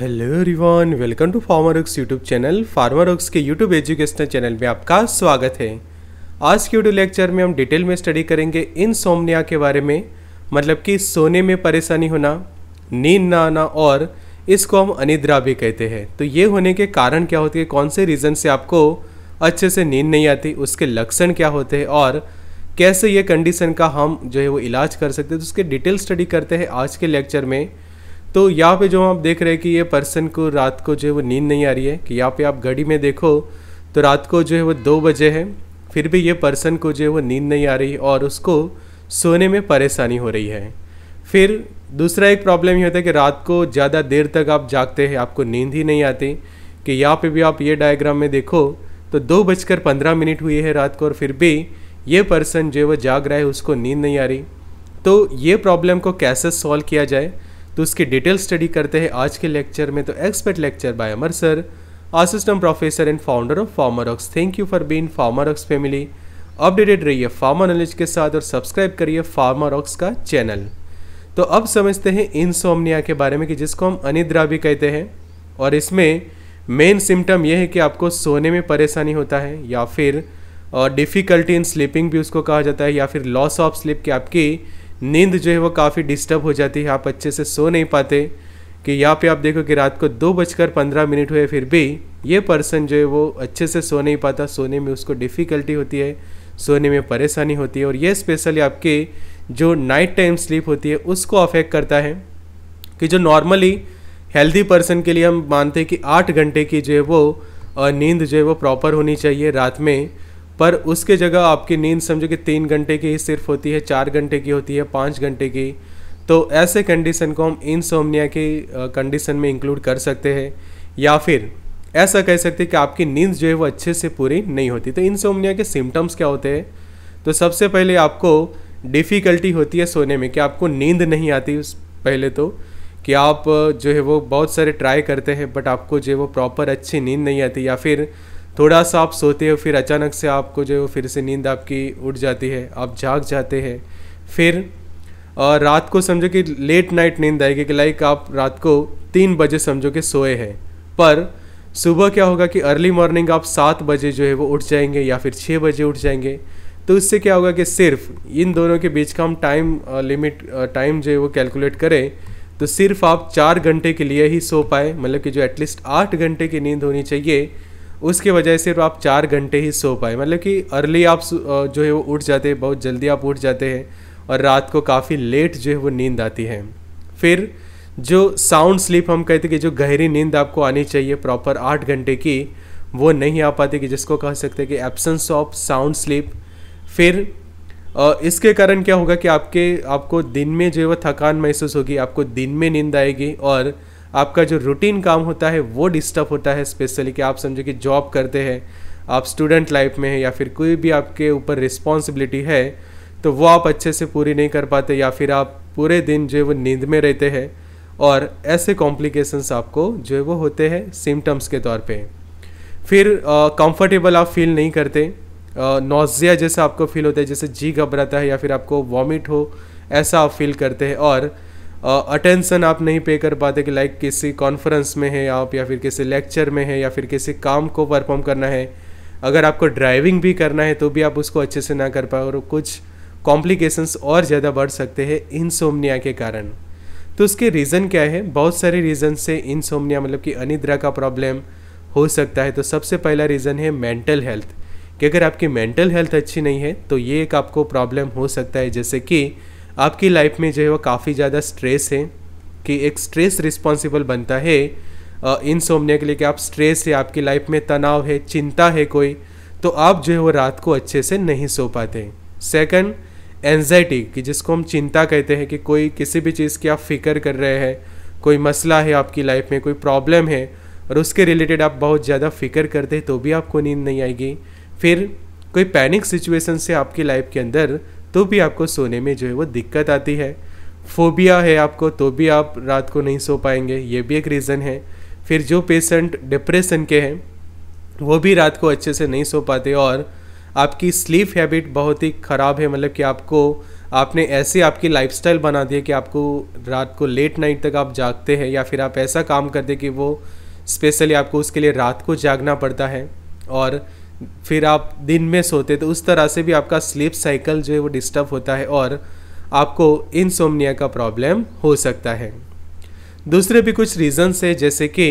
hello everyone welcome to farmer works YouTube channel farmer works के YouTube educational channel में आपका स्वागत है आज के वीडियो लेक्चर में हम डिटेल में स्टडी करेंगे इन सोमनिया के बारे में मतलब कि सोने में परेशानी होना नींद ना आना और इसको हम अनिद्रा भी कहते हैं तो ये होने के कारण क्या होते हैं कौन से रीज़न से आपको अच्छे से नींद नहीं आती उसके लक्षण क्या होते हैं और कैसे ये कंडीशन का हम जो है वो इलाज कर सकते हैं तो उसके डिटेल स्टडी करते हैं आज के लेक्चर में तो यहाँ पे जो आप देख रहे हैं कि ये पर्सन को रात को जो है वो नींद नहीं आ रही है कि यहाँ पे आप घड़ी में देखो तो रात को जो है वो दो बजे है फिर भी ये पर्सन को जो है वो नींद नहीं आ रही और उसको सोने में परेशानी हो रही है फिर दूसरा एक प्रॉब्लम ये होता है कि रात को ज़्यादा देर तक आप जागते हैं आपको नींद ही नहीं आती कि यहाँ पे भी आप ये डायग्राम में देखो तो दो बजकर पंद्रह मिनट हुई है रात को और फिर भी ये पर्सन जो है वो जाग रहा है उसको नींद नहीं आ रही तो ये प्रॉब्लम को कैसे सॉल्व किया जाए तो उसके डिटेल स्टडी करते हैं आज के लेक्चर में तो expert lecture by Amar sir assistant professor and founder of Ox thank you for been Ox family updated रहिए फार्मा नॉलेज के साथ और सब्सक्राइब करिए फार्मारॉक्स का चैनल तो अब समझते हैं इंसोमनिया के बारे में कि जिसको हम अनिद्रा भी कहते हैं और इसमें मेन सिम्टम यह है कि आपको सोने में परेशानी होता है या फिर डिफ़िकल्टी इन स्लीपिंग भी उसको कहा जाता है या फिर लॉस ऑफ स्लीप की आपकी नींद जो है वो काफ़ी डिस्टर्ब हो जाती है आप अच्छे से सो नहीं पाते कि यहाँ पे आप देखो कि रात को दो बजकर पंद्रह मिनट हुए फिर भी ये पर्सन जो है वो अच्छे से सो नहीं पाता सोने में उसको डिफ़िकल्टी होती है सोने में परेशानी होती है और ये स्पेशली आपके जो नाइट टाइम स्लीप होती है उसको अफेक्ट करता है कि जो नॉर्मली हेल्दी पर्सन के लिए हम मानते हैं कि आठ घंटे की जो है वो नींद जो है वो प्रॉपर होनी चाहिए रात में पर उसके जगह आपकी नींद समझो कि तीन घंटे की ही सिर्फ होती है चार घंटे की होती है पाँच घंटे की तो ऐसे कंडीशन को हम इन सोमनिया की कंडीशन में इंक्लूड कर सकते हैं या फिर ऐसा कह सकते हैं कि आपकी नींद जो है वो अच्छे से पूरी नहीं होती तो इन सोमनिया के सिम्टम्स क्या होते हैं तो सबसे पहले आपको डिफ़िकल्टी होती है सोने में कि आपको नींद नहीं आती पहले तो कि आप जो है वो बहुत सारे ट्राई करते हैं बट आपको जो है वो प्रॉपर अच्छी नींद नहीं आती या फिर थोड़ा सा आप सोते हो फिर अचानक से आपको जो है फिर से नींद आपकी उठ जाती है आप जाग जाते हैं फिर और रात को समझो कि लेट नाइट नींद आएगी कि लाइक आप रात को तीन बजे समझो कि सोए हैं पर सुबह क्या होगा कि अर्ली मॉर्निंग आप सात बजे जो है वो उठ जाएंगे या फिर छः बजे उठ जाएंगे तो उससे क्या होगा कि सिर्फ इन दोनों के बीच का हम टाइम लिमिट टाइम जो है वो कैलकुलेट करें तो सिर्फ आप चार घंटे के लिए ही सो पाए मतलब कि जो एटलीस्ट आठ घंटे की नींद होनी चाहिए उसके वजह से तो आप चार घंटे ही सो पाए मतलब कि अर्ली आप जो है वो उठ जाते हैं बहुत जल्दी आप उठ जाते हैं और रात को काफ़ी लेट जो है वो नींद आती है फिर जो साउंड स्लीप हम कहते कि जो गहरी नींद आपको आनी चाहिए प्रॉपर आठ घंटे की वो नहीं आ पाती कि जिसको कह सकते कि एब्सेंस ऑफ साउंड स्लीप फिर इसके कारण क्या होगा कि आपके आपको दिन में जो है वो थकान महसूस होगी आपको दिन में नींद आएगी और आपका जो रूटीन काम होता है वो डिस्टर्ब होता है स्पेशली कि आप समझो कि जॉब करते हैं आप स्टूडेंट लाइफ में हैं या फिर कोई भी आपके ऊपर रिस्पॉन्सिबिलिटी है तो वो आप अच्छे से पूरी नहीं कर पाते या फिर आप पूरे दिन जो है वो नींद में रहते हैं और ऐसे कॉम्प्लिकेशंस आपको जो है वो होते हैं सिम्टम्स के तौर पे फिर कंफर्टेबल आप फील नहीं करते नोजिया जैसा आपको फील होता है जैसे जी घबराता है या फिर आपको वॉमिट हो ऐसा आप फील करते हैं और अटेंसन आप नहीं पे कर पाते कि लाइक किसी कॉन्फ्रेंस में है आप या फिर किसी लेक्चर में है या फिर किसी काम को परफॉर्म करना है अगर आपको ड्राइविंग भी करना है तो भी आप उसको अच्छे से ना कर पाए और कुछ कॉम्प्लिकेशंस और ज़्यादा बढ़ सकते हैं इनसोमनिया के कारण तो उसके रीज़न क्या है बहुत सारे रीज़न से इनसोमनिया मतलब कि अनिद्रा का प्रॉब्लम हो सकता है तो सबसे पहला रीज़न है मेंटल हेल्थ कि अगर आपकी मेंटल हेल्थ अच्छी नहीं है तो ये एक आपको प्रॉब्लम हो सकता है जैसे कि आपकी लाइफ में जो है वो काफ़ी ज़्यादा स्ट्रेस है कि एक स्ट्रेस रिस्पॉन्सिबल बनता है इन सोमने के लिए कि आप स्ट्रेस है आपकी लाइफ में तनाव है चिंता है कोई तो आप जो है वो रात को अच्छे से नहीं सो पाते सेकंड एनजाइटी कि जिसको हम चिंता कहते हैं कि कोई किसी भी चीज़ की आप फिक्र कर रहे हैं कोई मसला है आपकी लाइफ में कोई प्रॉब्लम है और उसके रिलेटेड आप बहुत ज़्यादा फिक्र करते हैं तो भी आपको नींद नहीं आएगी फिर कोई पैनिक सिचुएशन से आपकी लाइफ के अंदर तो भी आपको सोने में जो है वो दिक्कत आती है फोबिया है आपको तो भी आप रात को नहीं सो पाएंगे ये भी एक रीज़न है फिर जो पेशेंट डिप्रेशन के हैं वो भी रात को अच्छे से नहीं सो पाते और आपकी स्लीप हैबिट बहुत ही ख़राब है मतलब कि आपको आपने ऐसे आपकी लाइफस्टाइल बना दी है कि आपको रात को लेट नाइट तक आप जागते हैं या फिर आप ऐसा काम करते कि वो स्पेशली आपको उसके लिए रात को जागना पड़ता है और फिर आप दिन में सोते तो उस तरह से भी आपका स्लीप साइकिल जो है वो डिस्टर्ब होता है और आपको इनसोमनिया का प्रॉब्लम हो सकता है दूसरे भी कुछ रीज़न्स है जैसे कि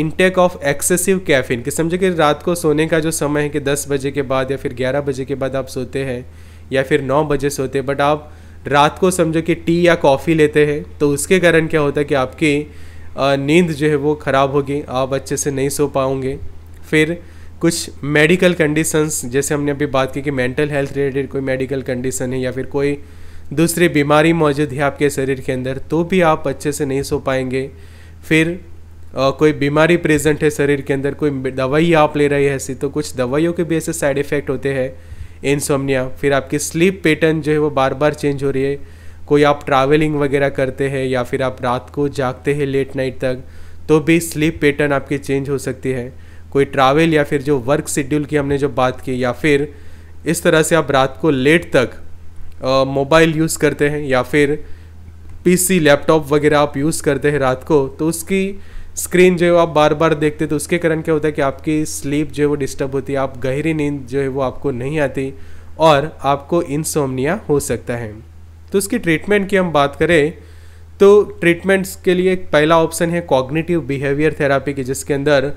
इनटेक ऑफ एक्सेसिव कैफिन कि समझे कि रात को सोने का जो समय है कि 10 बजे के बाद या फिर 11 बजे के बाद आप सोते हैं या फिर 9 बजे सोते हैं बट आप रात को समझो कि टी या कॉफ़ी लेते हैं तो उसके कारण क्या होता है कि आपकी नींद जो है वो ख़राब होगी आप अच्छे से नहीं सो पाओगे फिर कुछ मेडिकल कंडीशंस जैसे हमने अभी बात की कि मेंटल हेल्थ रिलेटेड कोई मेडिकल कंडीशन है या फिर कोई दूसरी बीमारी मौजूद है आपके शरीर के अंदर तो भी आप अच्छे से नहीं सो पाएंगे फिर आ, कोई बीमारी प्रेजेंट है शरीर के अंदर कोई दवाई आप ले रहे हैं ऐसी तो कुछ दवाइयों के भी ऐसे साइड इफ़ेक्ट होते हैं इंसोमनिया फिर आपकी स्लीप पैटर्न जो है वो बार बार चेंज हो रही है कोई आप ट्रैवलिंग वगैरह करते हैं या फिर आप रात को जागते हैं लेट नाइट तक तो भी स्लीप पैटर्न आपकी चेंज हो सकती है कोई ट्रैवल या फिर जो वर्क शेड्यूल की हमने जो बात की या फिर इस तरह से आप रात को लेट तक मोबाइल यूज़ करते हैं या फिर पीसी लैपटॉप वगैरह आप यूज़ करते हैं रात को तो उसकी स्क्रीन जो है आप बार बार देखते तो उसके कारण क्या होता है कि आपकी स्लीप जो है वो डिस्टर्ब होती है आप गहरी नींद जो है वो आपको नहीं आती और आपको इंसोमनिया हो सकता है तो उसकी ट्रीटमेंट की हम बात करें तो ट्रीटमेंट्स के लिए पहला ऑप्शन है कॉग्निटिव बिहेवियर थेरापी की जिसके अंदर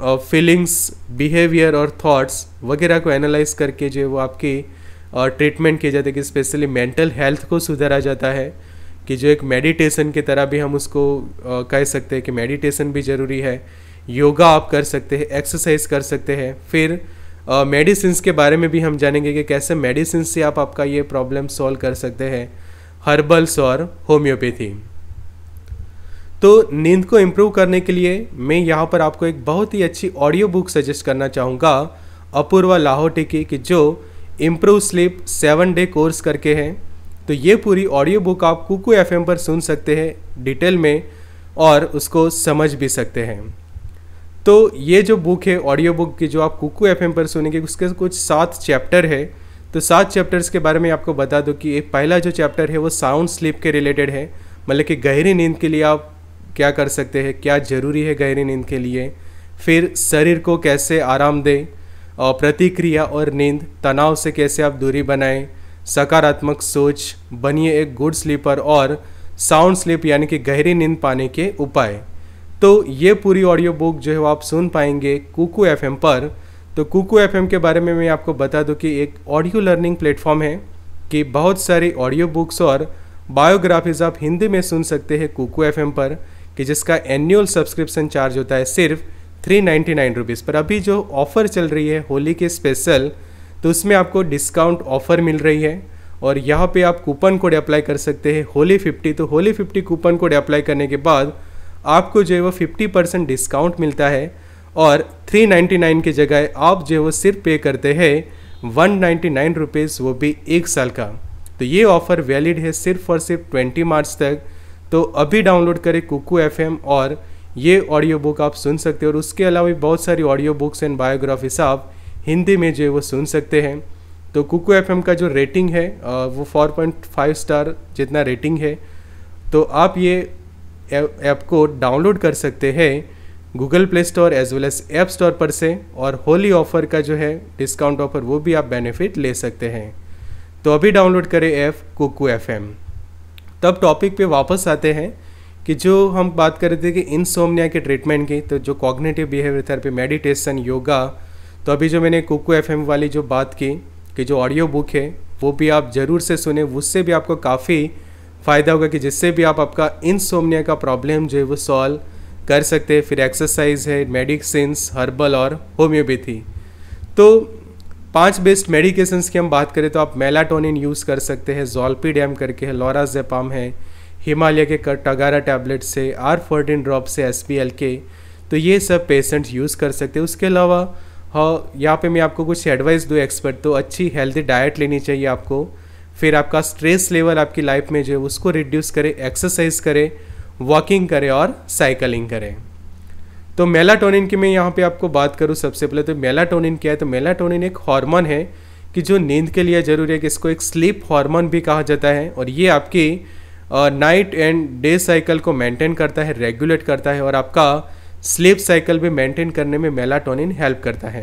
फीलिंग्स बिहेवियर और थॉट्स वगैरह को एनालाइज करके जो है वो आपकी ट्रीटमेंट किए जाते हैं कि स्पेशली मेंटल हेल्थ को सुधारा जाता है कि जो एक मेडिटेशन की तरह भी हम उसको कह सकते हैं कि मेडिटेशन भी ज़रूरी है योगा आप कर सकते हैं एक्सरसाइज कर सकते हैं फिर मेडिसिन के बारे में भी हम जानेंगे कि कैसे मेडिसिन से आप आपका ये प्रॉब्लम सॉल्व कर सकते हैं हर्बल्स और होम्योपैथी तो नींद को इम्प्रूव करने के लिए मैं यहाँ पर आपको एक बहुत ही अच्छी ऑडियो बुक सजेस्ट करना चाहूँगा अपूर्वा लाहौटी की कि जो improve sleep seven day course करके है तो ये पूरी ऑडियो बुक आप कुकू एफ पर सुन सकते हैं डिटेल में और उसको समझ भी सकते हैं तो ये जो बुक है ऑडियो बुक की जो आप कुकू एफ पर सुनेंगे उसके कुछ सात चैप्टर है तो सात चैप्टर्स के बारे में आपको बता दूँ कि एक पहला जो चैप्टर है वो साउंड स्लीप के रिलेटेड है मतलब कि गहरी नींद के लिए आप क्या कर सकते हैं क्या जरूरी है गहरी नींद के लिए फिर शरीर को कैसे आराम दें और प्रतिक्रिया और नींद तनाव से कैसे आप दूरी बनाएं सकारात्मक सोच बनिए एक गुड स्लीपर और साउंड स्लीप यानी कि गहरी नींद पाने के उपाय तो ये पूरी ऑडियो बुक जो है वो आप सुन पाएंगे कुकू एफ पर तो कुकू एफ के बारे में मैं आपको बता दूँ कि एक ऑडियो लर्निंग प्लेटफॉर्म है कि बहुत सारी ऑडियो बुक्स और बायोग्राफीज आप हिंदी में सुन सकते हैं कुकू एफ पर कि जिसका एनुअल सब्सक्रिप्शन चार्ज होता है सिर्फ थ्री नाइन्टी नाइन रुपीज़ पर अभी जो ऑफ़र चल रही है होली के स्पेशल तो उसमें आपको डिस्काउंट ऑफ़र मिल रही है और यहाँ पे आप कूपन कोड अप्लाई कर सकते हैं होली फिफ्टी तो Holi fifty coupon code apply करने के बाद आपको जो है वो फिफ्टी परसेंट डिस्काउंट मिलता है और थ्री नाइन्टी नाइन की जगह आप जो है वो सिर्फ पे करते हैं वन नाइन्टी नाइन रुपीज़ वो भी एक साल का तो ये ऑफ़र वैलिड है सिर्फ और सिर्फ ट्वेंटी मार्च तक तो अभी डाउनलोड करें कुकू एफ और ये ऑडियो बुक आप सुन सकते हैं और उसके अलावा भी बहुत सारी ऑडियो बुक्स एंड बायोग्राफीस आप हिंदी में जो है वो सुन सकते हैं तो कुकू एफ का जो रेटिंग है वो 4.5 स्टार जितना रेटिंग है तो आप ये ऐप को डाउनलोड कर सकते हैं Google Play Store as well as app store पर से और होली ऑफर का जो है डिस्काउंट ऑफर वो भी आप बेनिफिट ले सकते हैं तो अभी डाउनलोड करें ऐप कुकू एफ तब टॉपिक पे वापस आते हैं कि जो हम बात कर रहे थे कि सोमनिया के ट्रीटमेंट की तो जो cognitive behaviour therapy meditation yoga तो अभी जो मैंने कुकू एफ वाली जो बात की कि जो ऑडियो बुक है वो भी आप ज़रूर से सुने उससे भी आपको काफ़ी फ़ायदा होगा कि जिससे भी आप आपका सोमनिया का प्रॉब्लम जो है वो सॉल्व कर सकते हैं फिर एक्सरसाइज है मेडिसिन हर्बल और होम्योपैथी तो पांच बेस्ड मेडिकेशंस की हम बात करें तो आप मेलाटोनिन यूज़ कर सकते हैं जोल्पीडेम करके है लोराजेपाम है हिमालय के टगारा टैबलेट से आर फोर्टीन ड्रॉप से एस पी एल के तो ये सब पेशेंट्स यूज़ कर सकते हैं उसके अलावा हाँ यहाँ पे मैं आपको कुछ एडवाइस दूँ एक्सपर्ट तो अच्छी हेल्दी डाइट लेनी चाहिए आपको फिर आपका स्ट्रेस लेवल आपकी लाइफ में जो है उसको रिड्यूस करें एक्सरसाइज करें वॉकिंग करें और साइकिलिंग करें तो मेलाटोनिन की मैं यहाँ पे आपको बात करूँ सबसे पहले तो मेलाटोनिन क्या है तो मेलाटोनिन एक हार्मोन है कि जो नींद के लिए ज़रूरी है कि इसको एक स्लीप हार्मोन भी कहा जाता है और ये आपकी नाइट एंड डे साइकिल को मेंटेन करता है रेगुलेट करता है और आपका स्लीप साइकिल भी मेंटेन करने में मेलाटोनिन हेल्प करता है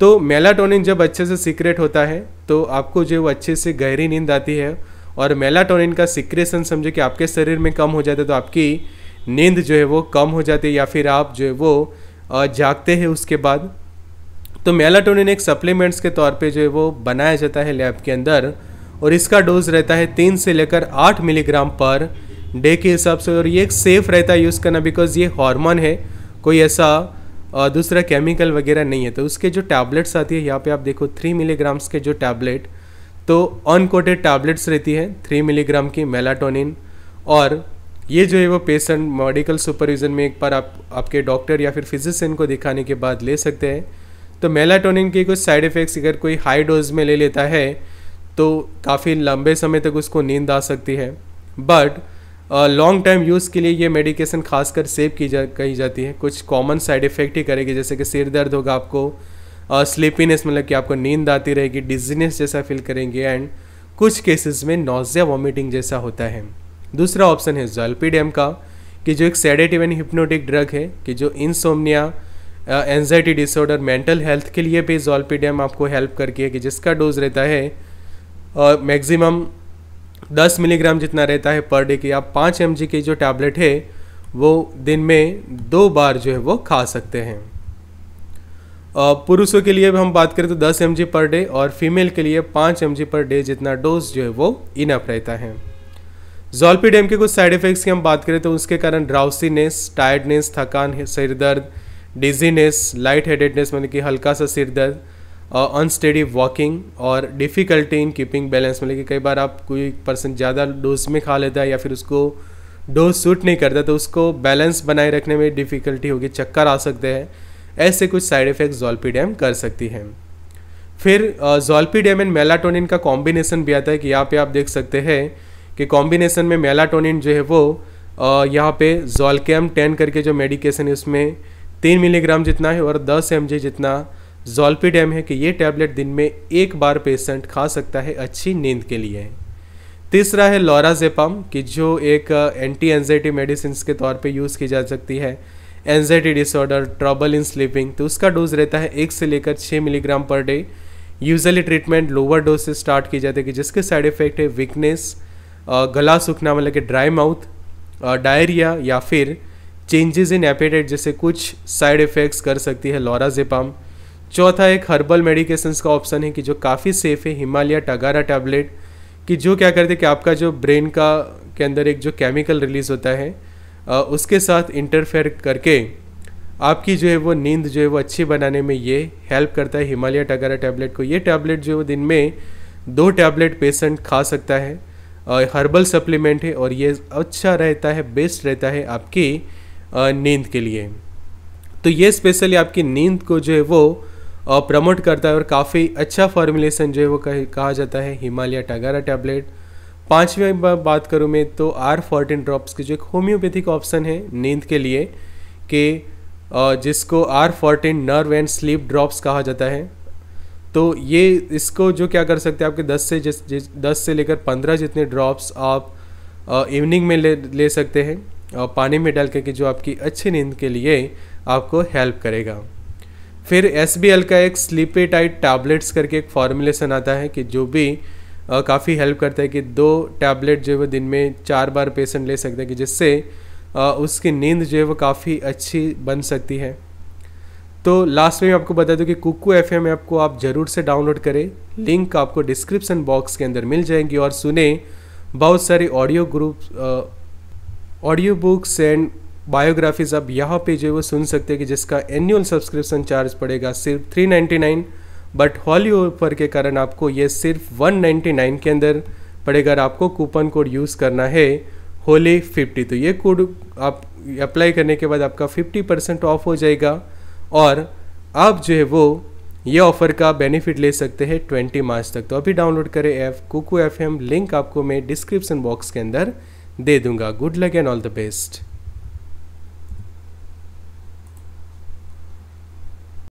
तो मेलाटोनिन जब अच्छे से सीक्रेट होता है तो आपको जो अच्छे से गहरी नींद आती है और मेलाटोनिन का सिक्रेशन समझो कि आपके शरीर में कम हो जाता है तो आपकी नींद जो है वो कम हो जाती है या फिर आप जो है वो जागते हैं उसके बाद तो मेलाटोनिन एक सप्लीमेंट्स के तौर पे जो है वो बनाया जाता है लैब के अंदर और इसका डोज रहता है तीन से लेकर आठ मिलीग्राम पर डे के हिसाब से और ये एक सेफ़ रहता है यूज़ करना बिकॉज ये हार्मोन है कोई ऐसा दूसरा केमिकल वगैरह नहीं है तो उसके जो टैबलेट्स आती है यहाँ पे आप देखो थ्री मिलीग्राम्स के जो टैबलेट तो अनकोटेड टैबलेट्स रहती है थ्री मिलीग्राम की मेलाटोनिन और ये जो है वो पेशेंट मेडिकल सुपरविज़न में एक बार आप आपके डॉक्टर या फिर फिजिशियन को दिखाने के बाद ले सकते हैं तो मेलाटोनिन के कुछ साइड इफ़ेक्ट्स अगर कोई हाई डोज में ले लेता है तो काफ़ी लंबे समय तक उसको नींद आ सकती है बट लॉन्ग टाइम यूज़ के लिए ये मेडिकेशन खासकर सेव की जा कही जाती है कुछ कॉमन साइड इफ़ेक्ट ही करेगी जैसे कि सिर दर्द होगा आपको स्लीपीनेस uh, मतलब कि आपको नींद आती रहेगी डिजीनेस जैसा फील करेंगे एंड कुछ केसेस में नोजिया वॉमिटिंग जैसा होता है दूसरा ऑप्शन है जल्पीडेम का कि जो एक सेडेटिव एंड हिप्नोटिक ड्रग है कि जो insomnia anxiety disorder mental health के लिए भी जॉल्पीडेम आपको हेल्प करके है कि जिसका डोज रहता है मैक्सिमम uh, दस मिलीग्राम जितना रहता है पर डे की आप पाँच एम की जो टैबलेट है वो दिन में दो बार जो है वो खा सकते हैं uh, पुरुषों के लिए भी हम बात करें तो 10 एम पर डे और फीमेल के लिए 5 एम पर डे जितना डोज जो है वो इनफ रहता है जोल्पीडेम के कुछ साइड इफेक्ट्स की हम बात करें तो उसके कारण ड्राउसीनेस टायर्डनेस थकान सिर दर्द डिजीनेस लाइट हेडेडनेस मतलब कि हल्का सा सिर दर्द अनस्टडी वॉकिंग और डिफ़िकल्टी इन कीपिंग बैलेंस मतलब कि कई बार आप कोई पर्सन ज़्यादा डोज में खा लेता है या फिर उसको डोज सूट नहीं करता तो उसको बैलेंस बनाए रखने में डिफ़िकल्टी होगी चक्कर आ सकते हैं ऐसे कुछ साइड इफ़ेक्ट जोल्पीडेम कर सकती हैं फिर जोल्पीडेम एंड मेलाटोनिन का कॉम्बिनेसन भी आता है कि यहाँ पे आप देख सकते हैं कि कॉम्बिनेशन में मेलाटोनिन जो है वो यहाँ पे जोलकेम टेन करके जो मेडिकेशन है उसमें तीन मिलीग्राम जितना है और दस एम जितना जोल्पीडेम है कि ये टैबलेट दिन में एक बार पेशेंट खा सकता है अच्छी नींद के लिए तीसरा है लॉराजेपम कि जो एक एंटी एनजाइटी मेडिसिन के तौर पे यूज़ की जा सकती है anxiety disorder trouble in sleeping तो उसका डोज रहता है एक से लेकर छः milligram per day usually treatment lower dose से स्टार्ट की जाती है कि जिसके साइड इफेक्ट है वीकनेस गला सूखना मतलब कि ड्राई माउथ डायरिया या फिर चेंजेस इन एपेटाइट जैसे कुछ साइड इफ़ेक्ट्स कर सकती है लॉराजेपाम चौथा एक हर्बल मेडिकेशंस का ऑप्शन है कि जो काफ़ी सेफ़ है हिमालय टगारा टैबलेट कि जो क्या करते हैं कि आपका जो ब्रेन का के अंदर एक जो केमिकल रिलीज़ होता है आ, उसके साथ इंटरफेयर करके आपकी जो है वो नींद जो है वो अच्छी बनाने में ये हेल्प करता है हिमालय टगारा टैबलेट को ये टैबलेट जो है वो दिन में दो टैबलेट पेशेंट खा सकता है हर्बल सप्लीमेंट है और ये अच्छा रहता है बेस्ट रहता है आपकी नींद के लिए तो ये स्पेशली आपकी नींद को जो है वो प्रमोट करता है और काफ़ी अच्छा फॉर्मुलेशन जो है वो कहा जाता है हिमालय टगारा टैबलेट पाँचवें बात करूँ मैं तो आर फोर्टीन ड्रॉप्स की जो एक होम्योपैथिक ऑप्शन है नींद के लिए कि जिसको R fourteen nerve and sleep drops कहा जाता है तो ये इसको जो क्या कर सकते हैं आपके 10 से जिस, जिस दस से लेकर 15 जितने ड्रॉप्स आप इवनिंग में ले ले सकते हैं और पानी में डाल करके जो आपकी अच्छी नींद के लिए आपको हेल्प करेगा फिर एस का एक स्लीपी टाइट टैबलेट्स करके एक फॉर्मूलेशन आता है कि जो भी काफ़ी हेल्प करता है कि दो टैबलेट जो है वो दिन में चार बार पेशेंट ले सकते हैं कि जिससे उसकी नींद जो है वो काफ़ी अच्छी बन सकती है तो लास्ट में आपको बता दूं कि कुकू एफ एम ऐप को आप जरूर से डाउनलोड करें लिंक आपको डिस्क्रिप्सन बॉक्स के अंदर मिल जाएंगी और सुने बहुत सारे audio group audio books and biographies आप यहाँ पे जो है वो सुन सकते हैं कि जिसका एनुअल सब्सक्रिप्शन चार्ज पड़ेगा सिर्फ three ninety nine but Holi offer के कारण आपको ये सिर्फ वन नाइन्टी नाइन के अंदर पड़ेगा और आपको कूपन कोड यूज़ करना है होली फिफ्टी तो ये कोड आप अप्लाई करने के बाद आपका फिफ्टी परसेंट ऑफ हो जाएगा और आप जो है वो ये ऑफ़र का बेनिफिट ले सकते हैं ट्वेंटी मार्च तक तो अभी डाउनलोड करें ऐप कुकू एफ लिंक आपको मैं डिस्क्रिप्सन बॉक्स के अंदर दे दूंगा good luck and all the best